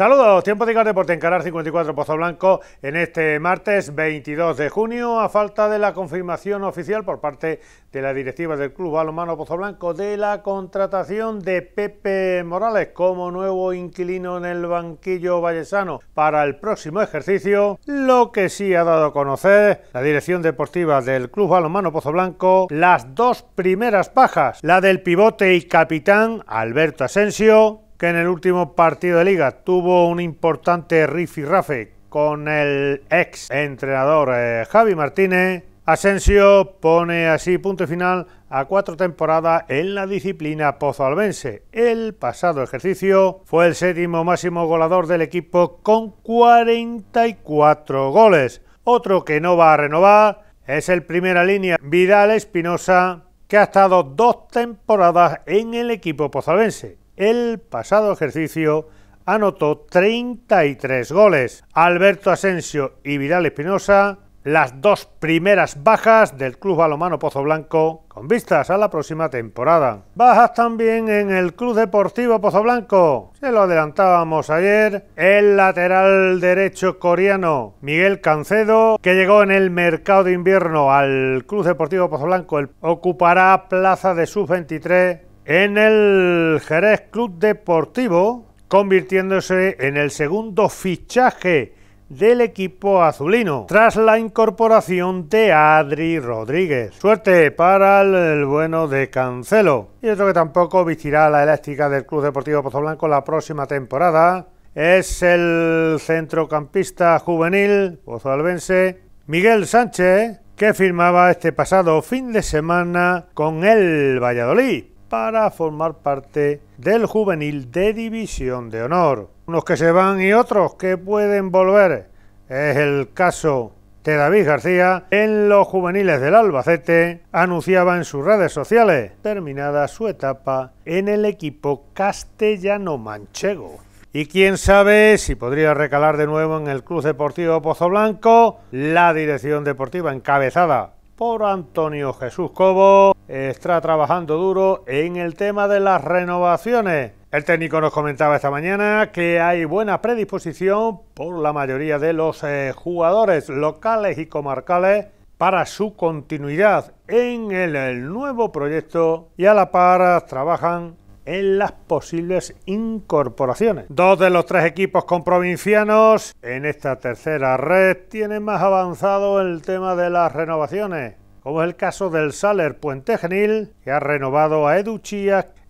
Saludos, tiempo de deporte en Canal 54 Pozo Blanco en este martes 22 de junio, a falta de la confirmación oficial por parte de la directiva del Club Balonmano Pozo Blanco de la contratación de Pepe Morales como nuevo inquilino en el banquillo vallesano para el próximo ejercicio, lo que sí ha dado a conocer la dirección deportiva del Club Balonmano Pozo Blanco, las dos primeras pajas, la del pivote y capitán Alberto Asensio que en el último partido de liga tuvo un importante rafe con el ex entrenador eh, Javi Martínez, Asensio pone así punto final a cuatro temporadas en la disciplina pozalvense. El pasado ejercicio fue el séptimo máximo goleador del equipo con 44 goles. Otro que no va a renovar es el primera línea Vidal Espinosa, que ha estado dos temporadas en el equipo pozalbense el pasado ejercicio anotó 33 goles. Alberto Asensio y Vidal Espinosa, las dos primeras bajas del Club Balomano Pozo Blanco con vistas a la próxima temporada. Bajas también en el Club Deportivo Pozo Blanco. Se lo adelantábamos ayer. El lateral derecho coreano Miguel Cancedo, que llegó en el mercado de invierno al Club Deportivo Pozo Blanco, ocupará plaza de sub-23 en el Jerez Club Deportivo, convirtiéndose en el segundo fichaje del equipo azulino, tras la incorporación de Adri Rodríguez. Suerte para el, bueno de Cancelo. Y otro que tampoco vistirá la elástica del Club Deportivo Pozo Blanco la próxima temporada es el centrocampista juvenil pozoalbense Miguel Sánchez, que firmaba este pasado fin de semana con el Valladolid para formar parte del juvenil de División de Honor. Unos que se van y otros que pueden volver. Es el caso de David García en los juveniles del Albacete anunciaba en sus redes sociales terminada su etapa en el equipo castellano manchego. Y quién sabe si podría recalar de nuevo en el Club Deportivo Pozo Blanco la dirección deportiva encabezada por Antonio Jesús Cobo, está trabajando duro en el tema de las renovaciones. El técnico nos comentaba esta mañana que hay buena predisposición por la mayoría de los eh, jugadores locales y comarcales para su continuidad en el, el nuevo proyecto y a la par trabajan en las posibles incorporaciones. Dos de los tres equipos con provincianos en esta tercera red tienen más avanzado el tema de las renovaciones como es el caso del Saler Puente Genil, que ha renovado a Edu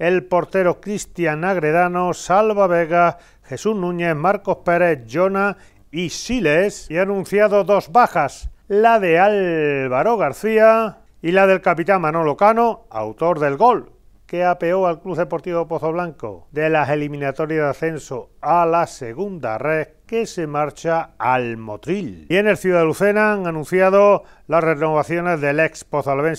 el portero Cristian Agredano, Salva Vega, Jesús Núñez, Marcos Pérez, Jonah... y Siles, y ha anunciado dos bajas, la de Álvaro García y la del capitán Manolo Cano, autor del gol, que apeó al Club Deportivo Pozo Blanco de las eliminatorias de ascenso a la segunda red que se marcha al Motril. Y en el Ciudad de Lucena han anunciado las renovaciones del ex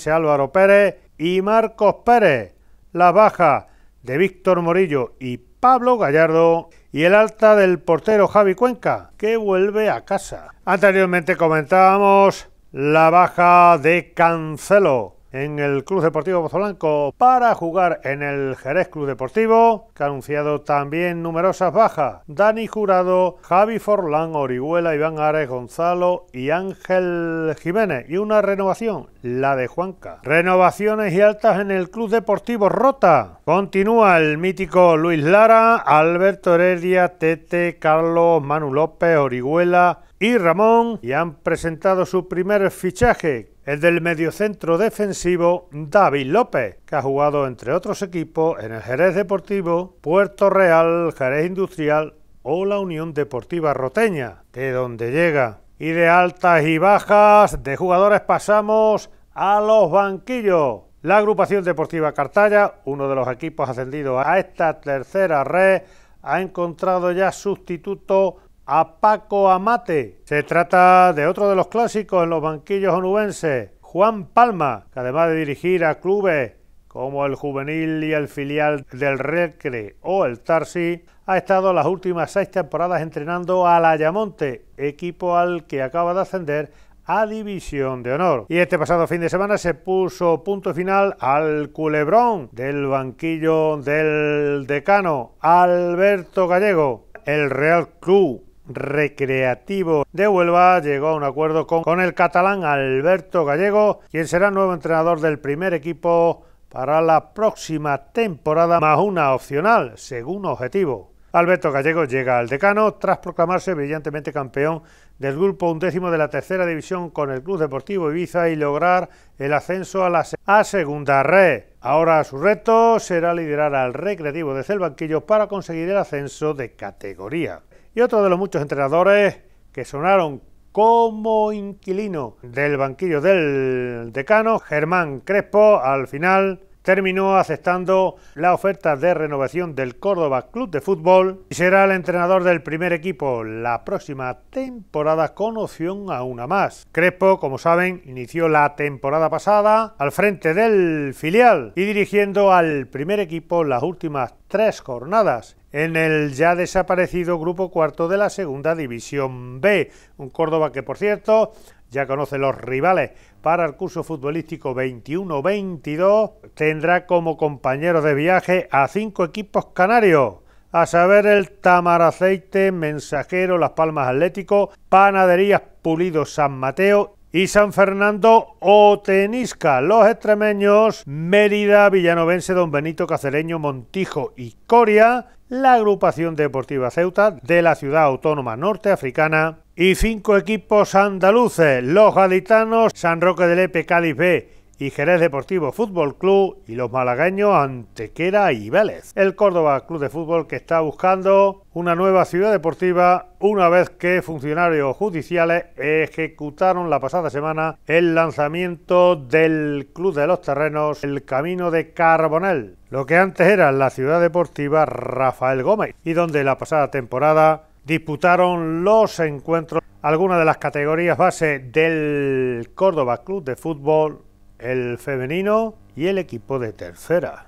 Álvaro Pérez y Marcos Pérez, la baja de Víctor Morillo y Pablo Gallardo y el alta del portero Javi Cuenca, que vuelve a casa. Anteriormente comentábamos la baja de Cancelo, en el Club Deportivo Blanco, para jugar en el Jerez Club Deportivo, que ha anunciado también numerosas bajas. Dani Jurado, Javi Forlán, Orihuela, Iván Ares, Gonzalo y Ángel Jiménez. Y una renovación, la de Juanca. Renovaciones y altas en el Club Deportivo Rota. Continúa el mítico Luis Lara, Alberto Heredia, Tete, Carlos, Manu López, Orihuela y Ramón y han presentado su primer fichaje, el del mediocentro defensivo David López, que ha jugado entre otros equipos en el Jerez Deportivo, Puerto Real, Jerez Industrial o la Unión Deportiva Roteña, de donde llega. Y de altas y bajas de jugadores pasamos a los banquillos. La agrupación deportiva Cartaya, uno de los equipos ascendidos a esta tercera red, ha encontrado ya sustituto a Paco Amate. Se trata de otro de los clásicos en los banquillos onubenses, Juan Palma, que además de dirigir a clubes como el juvenil y el filial del Recre o el Tarsi, ha estado las últimas seis temporadas entrenando al Ayamonte, equipo al que acaba de ascender a División de Honor. Y este pasado fin de semana se puso punto final al culebrón del banquillo del decano Alberto Gallego. El Real Club Recreativo de Huelva llegó a un acuerdo con, el catalán Alberto Gallego, quien será nuevo entrenador del primer equipo para la próxima temporada, más una opcional, según objetivo. Alberto Gallego llega al decano tras proclamarse brillantemente campeón del grupo undécimo de la tercera división con el Club Deportivo Ibiza y lograr el ascenso a la segunda red. Ahora su reto será liderar al Recreativo de el banquillo para conseguir el ascenso de categoría y otro de los muchos entrenadores que sonaron como inquilino del banquillo del decano, Germán Crespo, al final terminó aceptando la oferta de renovación del Córdoba Club de Fútbol y será el entrenador del primer equipo la próxima temporada con opción a una más. Crespo, como saben, inició la temporada pasada al frente del filial y dirigiendo al primer equipo las últimas tres jornadas en el ya desaparecido grupo cuarto de la segunda división B. Un Córdoba que, por cierto, ya conoce los rivales para el curso futbolístico 21-22, tendrá como compañeros de viaje a cinco equipos canarios, a saber el Tamaraceite, Mensajero, Las Palmas Atlético, Panaderías Pulido San Mateo y San Fernando o Tenisca, los extremeños, Mérida, Villanovense, Don Benito, Cacereño, Montijo y Coria, la agrupación deportiva Ceuta de la ciudad autónoma norteafricana y cinco equipos andaluces, los gaditanos, San Roque del Epe, Cádiz B y Jerez Deportivo Fútbol Club y los malagueños Antequera y Vélez. El Córdoba Club de Fútbol que está buscando una nueva ciudad deportiva una vez que funcionarios judiciales ejecutaron la pasada semana el lanzamiento del Club de los Terrenos El Camino de Carbonel, lo que antes era la ciudad deportiva Rafael Gómez y donde la pasada temporada disputaron los encuentros. Algunas de las categorías base del Córdoba Club de Fútbol, el femenino y el equipo de tercera.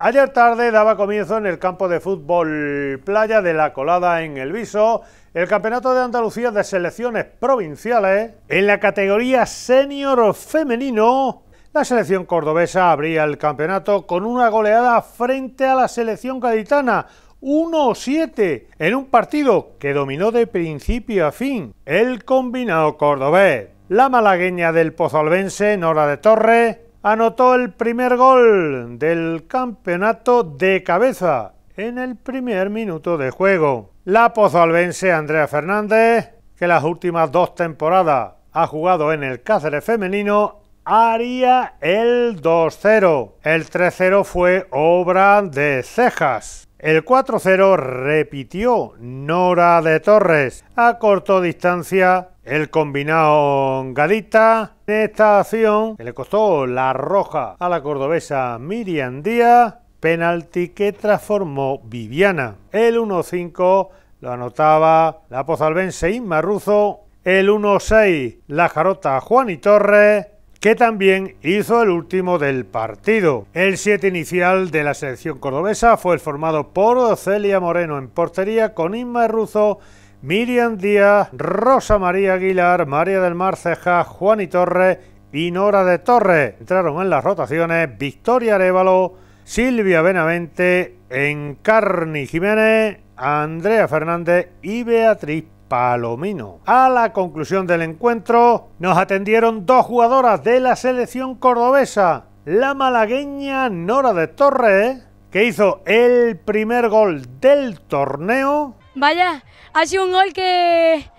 Ayer tarde daba comienzo en el campo de fútbol Playa de la Colada en El Viso el Campeonato de Andalucía de Selecciones Provinciales en la categoría senior femenino la selección cordobesa abría el campeonato con una goleada frente a la selección gaditana, 1-7, en un partido que dominó de principio a fin el combinado cordobés. La malagueña del pozoalvense Nora de Torre, anotó el primer gol del campeonato de cabeza en el primer minuto de juego. La Pozoalbense, Andrea Fernández, que las últimas dos temporadas ha jugado en el Cáceres femenino, haría el 2-0. El 3-0 fue obra de Cejas. El 4-0 repitió Nora de Torres. A corto distancia, el combinado Gadita. En esta acción le costó la roja a la cordobesa Miriam Díaz. Penalti que transformó Viviana. El 1-5 lo anotaba la pozalbense Inma Ruzo. El 1-6 la jarota Juan y Torres que también hizo el último del partido. El 7 inicial de la selección cordobesa fue el formado por Celia Moreno en portería con Inma Ruzo, Miriam Díaz, Rosa María Aguilar, María del Mar Ceja, Juan y Torres y Nora de Torres. Entraron en las rotaciones Victoria Arevalo, Silvia Benavente, Encarni Jiménez, Andrea Fernández y Beatriz Palomino. A la conclusión del encuentro nos atendieron dos jugadoras de la selección cordobesa, la malagueña Nora de Torres, que hizo el primer gol del torneo. Vaya, ha sido un gol que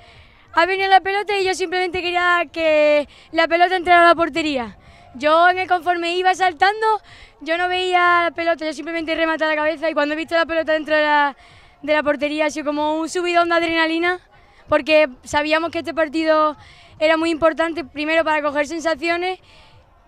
ha venido la pelota y yo simplemente quería que la pelota entrara a la portería. Yo en el conforme iba saltando, yo no veía la pelota, yo simplemente remataba la cabeza y cuando he visto la pelota dentro de la, de la portería ha sido como un subidón de adrenalina porque sabíamos que este partido era muy importante, primero para coger sensaciones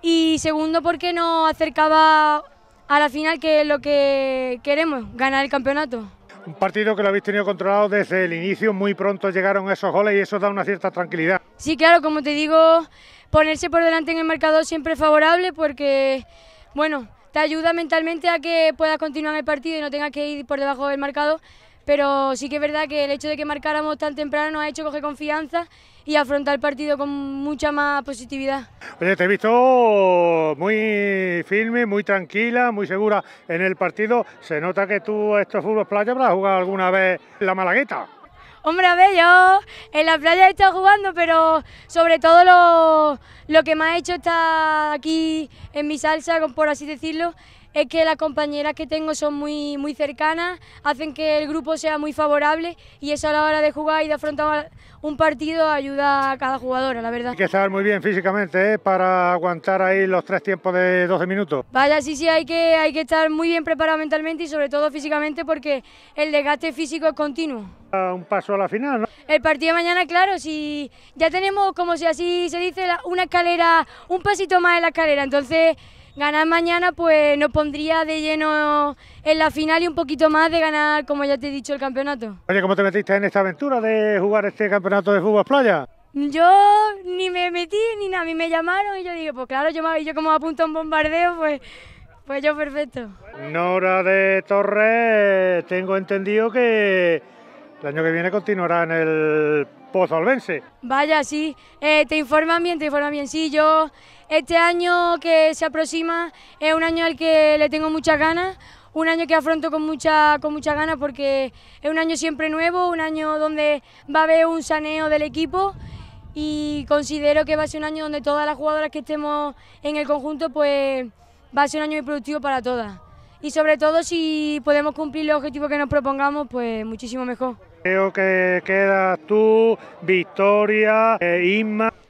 y segundo porque nos acercaba a la final, que es lo que queremos, ganar el campeonato. Un partido que lo habéis tenido controlado desde el inicio, muy pronto llegaron esos goles y eso da una cierta tranquilidad. Sí, claro, como te digo, ponerse por delante en el mercado siempre es favorable porque, bueno, te ayuda mentalmente a que puedas continuar el partido y no tengas que ir por debajo del mercado, pero sí que es verdad que el hecho de que marcáramos tan temprano nos ha hecho coger confianza y afrontar el partido con mucha más positividad. Oye, te he visto muy firme, muy tranquila, muy segura en el partido. Se nota que tú estos fútbol playa habrás jugado alguna vez la malagueta. Hombre, a ver, en la playa he estado jugando, pero sobre todo lo, lo que me ha hecho está aquí en mi salsa, por así decirlo, es que las compañeras que tengo son muy, muy cercanas, hacen que el grupo sea muy favorable y eso a la hora de jugar y de afrontar un partido ayuda a cada jugadora, la verdad. Hay que estar muy bien físicamente ¿eh? para aguantar ahí los tres tiempos de 12 minutos. Vaya, sí, sí, hay que, hay que estar muy bien preparado mentalmente y sobre todo físicamente porque el desgaste físico es continuo. Un paso a la final, ¿no? El partido de mañana, claro, si ya tenemos, como si así se dice, una escalera, un pasito más en la escalera, entonces Ganar mañana pues nos pondría de lleno en la final y un poquito más de ganar, como ya te he dicho, el campeonato. Oye, ¿cómo te metiste en esta aventura de jugar este campeonato de fútbol playa? Yo ni me metí ni nada, a mí me llamaron y yo dije, pues claro, yo, como apunto a un bombardeo, pues... Pues yo perfecto. Nora de Torres, tengo entendido que el año que viene continuará en el pozolvense. Pues, Vaya, sí, eh, te informan bien, te informan bien. Sí, yo este año que se aproxima es un año al que le tengo muchas ganas, un año que afronto con mucha con muchas ganas porque es un año siempre nuevo, un año donde va a haber un saneo del equipo y considero que va a ser un año donde todas las jugadoras que estemos en el conjunto pues va a ser un año muy productivo para todas. Y sobre todo si podemos cumplir los objetivos que nos propongamos, pues muchísimo mejor. Creo que quedas tú, Victoria, eh,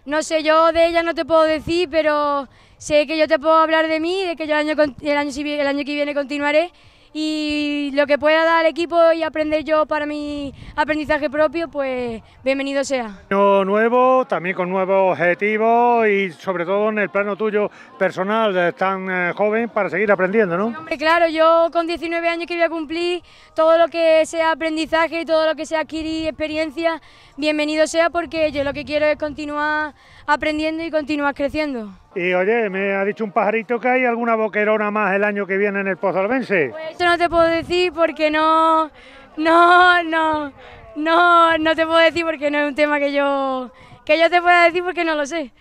No sé, yo de ella no te puedo decir, pero sé que yo te puedo hablar de mí, de que yo el el año que viene continuaré y lo que pueda dar el equipo y aprender yo para mi aprendizaje propio, pues bienvenido sea. Nuevo, también con nuevos objetivos y sobre todo en el plano tuyo personal, tan eh, joven, para seguir aprendiendo, ¿no? claro, yo con 19 años que voy a cumplir todo lo que sea aprendizaje y todo lo que sea adquirir experiencia, bienvenido sea porque yo lo que quiero es continuar aprendiendo y continuar creciendo. Y oye, me ha dicho un pajarito que hay alguna boquerona más el año que viene en el Albense? Pues eso no te puedo decir porque no, no, no, no, no te puedo decir porque no es un tema que yo, que yo te pueda decir porque no lo sé.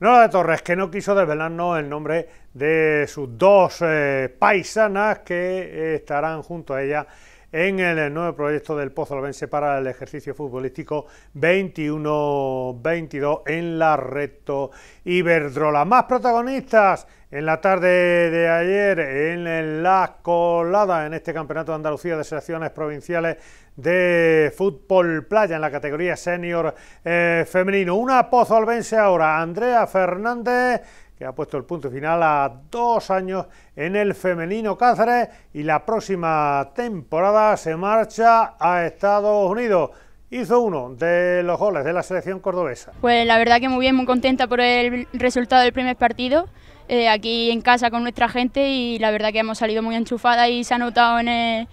Nora de Torres, que no quiso desvelarnos el nombre de sus dos eh, paisanas que eh, estarán junto a ella en el nuevo proyecto del Pozo Albense para el ejercicio futbolístico 21-22 en la Recto Iberdrola. Más protagonistas en la tarde de ayer en la colada en este Campeonato de Andalucía de Selecciones Provinciales de Fútbol Playa en la categoría senior eh, femenino. Una Pozo Albense ahora, Andrea Fernández que ha puesto el punto final a dos años en el femenino Cáceres y la próxima temporada se marcha a Estados Unidos hizo uno de los goles de la selección cordobesa. Pues la verdad que muy bien, muy contenta por el resultado del primer partido, eh, aquí en casa con nuestra gente y la verdad que hemos salido muy enchufada y se ha notado en el,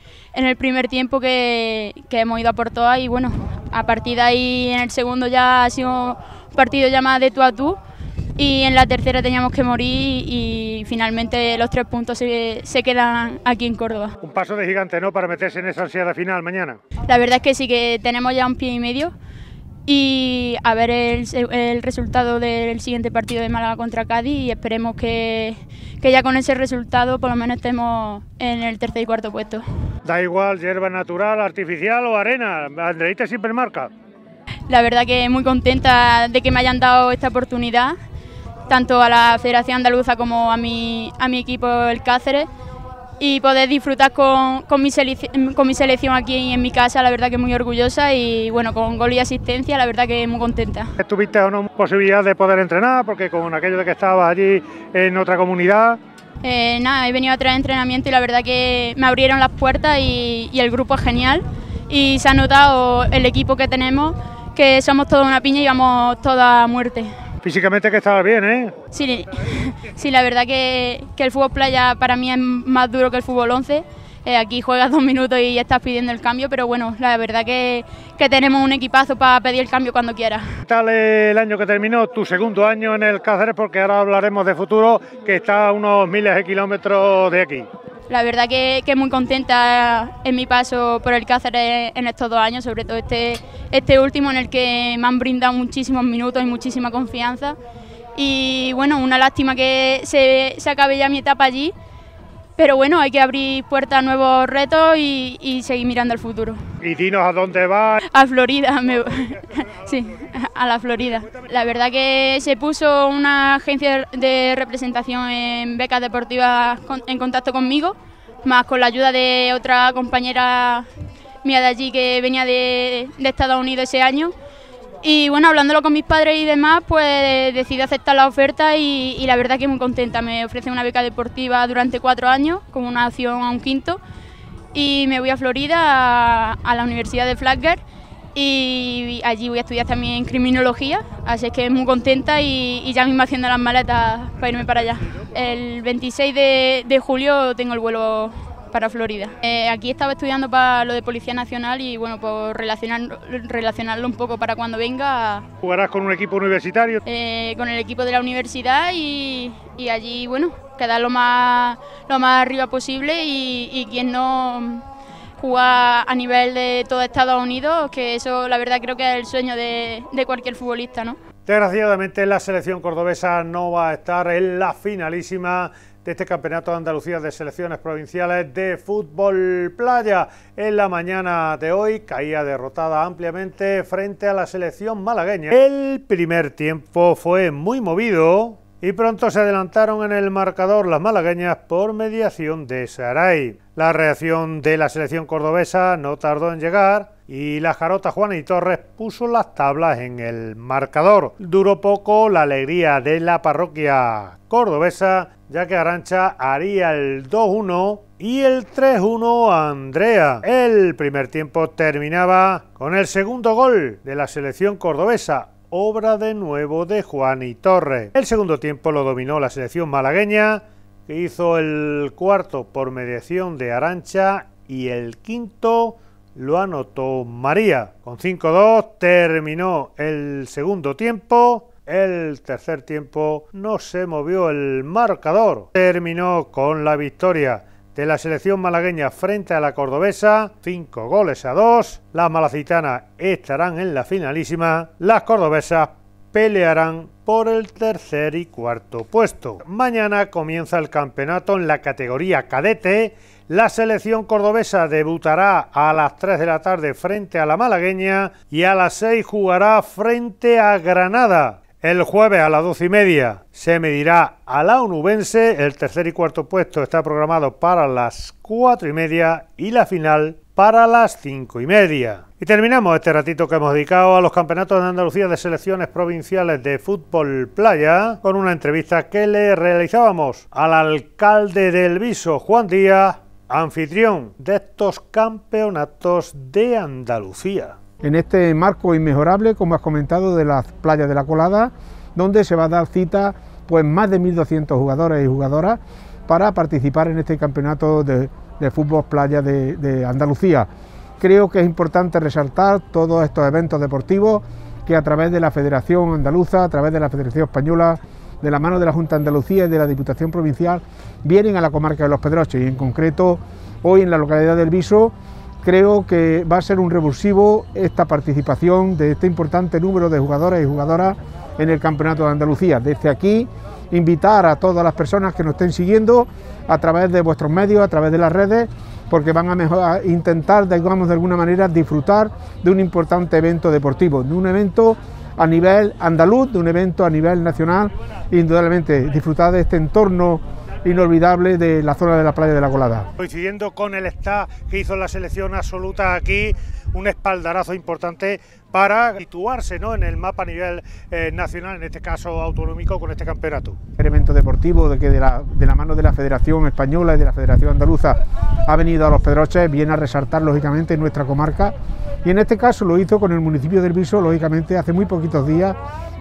primer tiempo que, hemos ido a por todas y bueno, a partir de ahí en el segundo ya ha sido un partido ya más de tú a tú y en la tercera teníamos que morir y finalmente los tres puntos se, quedan aquí en Córdoba. Un paso de gigante, ¿no?, para meterse en esa ansiada final mañana. La verdad es que sí que tenemos ya un pie y medio y a ver el, resultado del siguiente partido de Málaga contra Cádiz y esperemos que, ya con ese resultado por lo menos estemos en el tercer y cuarto puesto. Da igual, hierba natural, artificial o arena, Andreita siempre marca. La verdad que muy contenta de que me hayan dado esta oportunidad tanto a la Federación Andaluza como a mi, a mi equipo, el Cáceres, y poder disfrutar con, con, mi selección aquí en mi casa, la verdad que muy orgullosa y bueno, con gol y asistencia, la verdad que muy contenta. ¿Tuviste o no posibilidad de poder entrenar? Porque con aquello de que estaba allí en otra comunidad. Eh, nada, he venido a traer entrenamiento y la verdad que me abrieron las puertas y, y el grupo es genial y se ha notado el equipo que tenemos, que somos toda una piña y vamos toda a muerte. Físicamente que estaba bien, ¿eh? Sí, sí la verdad que, el fútbol playa para mí es más duro que el fútbol 11. Eh, aquí juegas dos minutos y estás pidiendo el cambio, pero bueno, la verdad que, que tenemos un equipazo para pedir el cambio cuando quieras. ¿Qué tal el año que terminó, tu segundo año en el Cáceres? Porque ahora hablaremos de futuro, que está a unos miles de kilómetros de aquí. La verdad que, que, muy contenta en mi paso por el Cáceres en estos dos años, sobre todo este, este último en el que me han brindado muchísimos minutos y muchísima confianza. Y bueno, una lástima que se, se acabe ya mi etapa allí, pero bueno, hay que abrir puertas a nuevos retos y, seguir mirando al futuro. ¿Y dinos a dónde vas? A Florida, sí, a la Florida. La verdad que se puso una agencia de representación en becas deportivas en contacto conmigo, más con la ayuda de otra compañera mía de allí que venía de Estados Unidos ese año. Y bueno, hablándolo con mis padres y demás, pues decidí aceptar la oferta y, la verdad que muy contenta. Me ofrecen una beca deportiva durante cuatro años, como una acción a un quinto, y me voy a Florida, a, la Universidad de Flagler, y allí voy a estudiar también criminología, así es que muy contenta y, ya mismo haciendo las maletas para irme para allá. El 26 de julio tengo el vuelo para Florida. Eh, aquí estaba estudiando para lo de Policía Nacional y bueno, pues relacionarlo un poco para cuando venga. ¿Jugarás con un equipo universitario? Eh, con el equipo de la universidad y, allí, bueno, quedar lo más, lo más arriba posible y, quien no juega a nivel de todo Estados Unidos, que eso la verdad creo que es el sueño de, de cualquier futbolista, ¿no? Desgraciadamente la selección cordobesa no va a estar en la finalísima este Campeonato de Andalucía de Selecciones Provinciales de Fútbol Playa. En la mañana de hoy caía derrotada ampliamente frente a la selección malagueña. El primer tiempo fue muy movido y pronto se adelantaron en el marcador las malagueñas por mediación de Saray. La reacción de la selección cordobesa no tardó en llegar y la jarota Juana y Torres puso las tablas en el marcador. Duró poco la alegría de la parroquia cordobesa, ya que Arancha haría el 2-1 y el 3-1 a Andrea. El primer tiempo terminaba con el segundo gol de la selección cordobesa, obra de nuevo de Juan y Torres. El segundo tiempo lo dominó la selección malagueña, que hizo el cuarto por mediación de Arancha y el quinto lo anotó María. Con 5-2 terminó el segundo tiempo. El tercer tiempo no se movió el marcador. Terminó con la victoria de la selección malagueña frente a la cordobesa, 5 goles a 2. Las malacitanas estarán en la finalísima, las cordobesas pelearán por el tercer y cuarto puesto. Mañana comienza el campeonato en la categoría cadete. La selección cordobesa debutará a las 3 de la tarde frente a la malagueña y a las 6 jugará frente a Granada. El jueves a las 12 y media se medirá a la onubense. El tercer y cuarto puesto está programado para las 4 y media y la final para las cinco y media. Y terminamos este ratito que hemos dedicado a los campeonatos de Andalucía de selecciones provinciales de fútbol playa con una entrevista que le realizábamos al alcalde del Viso, Juan Díaz, anfitrión de estos campeonatos de Andalucía. En este marco inmejorable, como has comentado, de las playas de la Colada, donde se va a dar cita pues más de 1.200 jugadores y jugadoras para participar en este campeonato de, fútbol playa de, Andalucía. Creo que es importante resaltar todos estos eventos deportivos que a través de la Federación Andaluza, a través de la Federación Española, de la mano de la Junta de Andalucía y de la Diputación Provincial, vienen a la comarca de Los Pedroches y en concreto hoy en la localidad del Viso. Creo que va a ser un revulsivo esta participación de este importante número de jugadores y jugadoras en el Campeonato de Andalucía. Desde aquí invitar a todas las personas que nos estén siguiendo a través de vuestros medios, a través de las redes, porque van a, intentar, digamos, de alguna manera disfrutar de un importante evento deportivo, de un evento a nivel andaluz, de un evento a nivel nacional, indudablemente disfrutar de este entorno inolvidable de la zona de la playa de la Colada. Coincidiendo con el staff que hizo la selección absoluta aquí, un espaldarazo importante para situarse ¿no? en el mapa a nivel eh, nacional, en este caso autonómico, con este campeonato. Elemento deportivo de que de la, de la mano de la Federación Española y de la Federación Andaluza ha venido a los Pedroches, viene a resaltar lógicamente nuestra comarca y en este caso lo hizo con el municipio del Viso, lógicamente hace muy poquitos días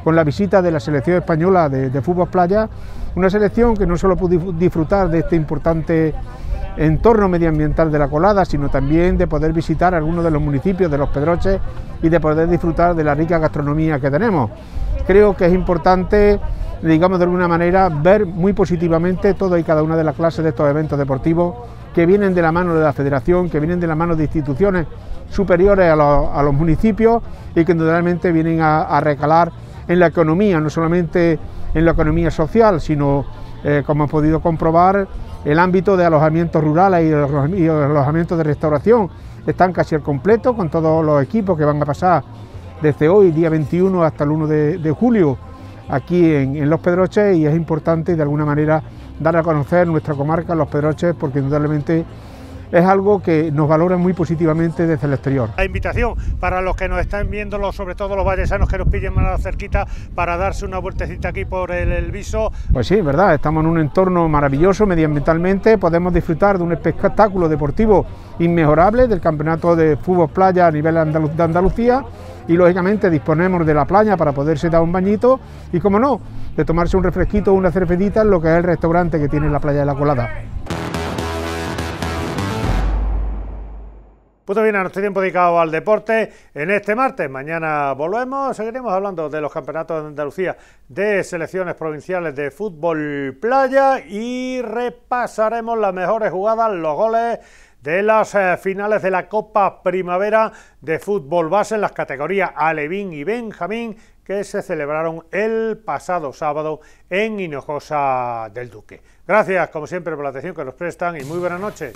con la visita de la selección española de, fútbol playa, una selección que no solo pudo disfrutar de este importante entorno medioambiental de la colada, sino también de poder visitar algunos de los municipios de los Pedroches y de poder disfrutar de la rica gastronomía que tenemos. Creo que es importante, digamos de alguna manera, ver muy positivamente ...todo y cada una de las clases de estos eventos deportivos que vienen de la mano de la federación, que vienen de la mano de instituciones superiores a los, municipios y que naturalmente vienen a recalar en la economía, no solamente en la economía social, sino, eh, como han podido comprobar, el ámbito de alojamientos rurales y alojamientos de restauración. Están casi al completo con todos los equipos que van a pasar desde hoy, día 21, hasta el 1 de, julio, aquí en Los Pedroches y es importante de alguna manera dar a conocer nuestra comarca, Los Pedroches, porque indudablemente es algo que nos valora muy positivamente desde el exterior. La invitación para los que nos están viendo, sobre todo los vallesanos que nos pillen más cerquita, para darse una vueltecita aquí por el, viso. Pues sí, verdad, estamos en un entorno maravilloso medioambientalmente, podemos disfrutar de un espectáculo deportivo inmejorable del campeonato de fútbol playa a nivel de Andalucía y lógicamente disponemos de la playa para poderse dar un bañito y como no, de tomarse un refresquito o una cervecita en lo que es el restaurante que tiene la playa de la Colada. Pues bien a nuestro tiempo dedicado al deporte en este martes. Mañana volvemos, seguiremos hablando de los campeonatos de Andalucía de selecciones provinciales de fútbol playa y repasaremos las mejores jugadas, los goles de las eh, finales de la Copa Primavera de Fútbol Base en las categorías Alevín y Benjamín que se celebraron el pasado sábado en Hinojosa del Duque. Gracias, como siempre, por la atención que nos prestan y muy buenas noches.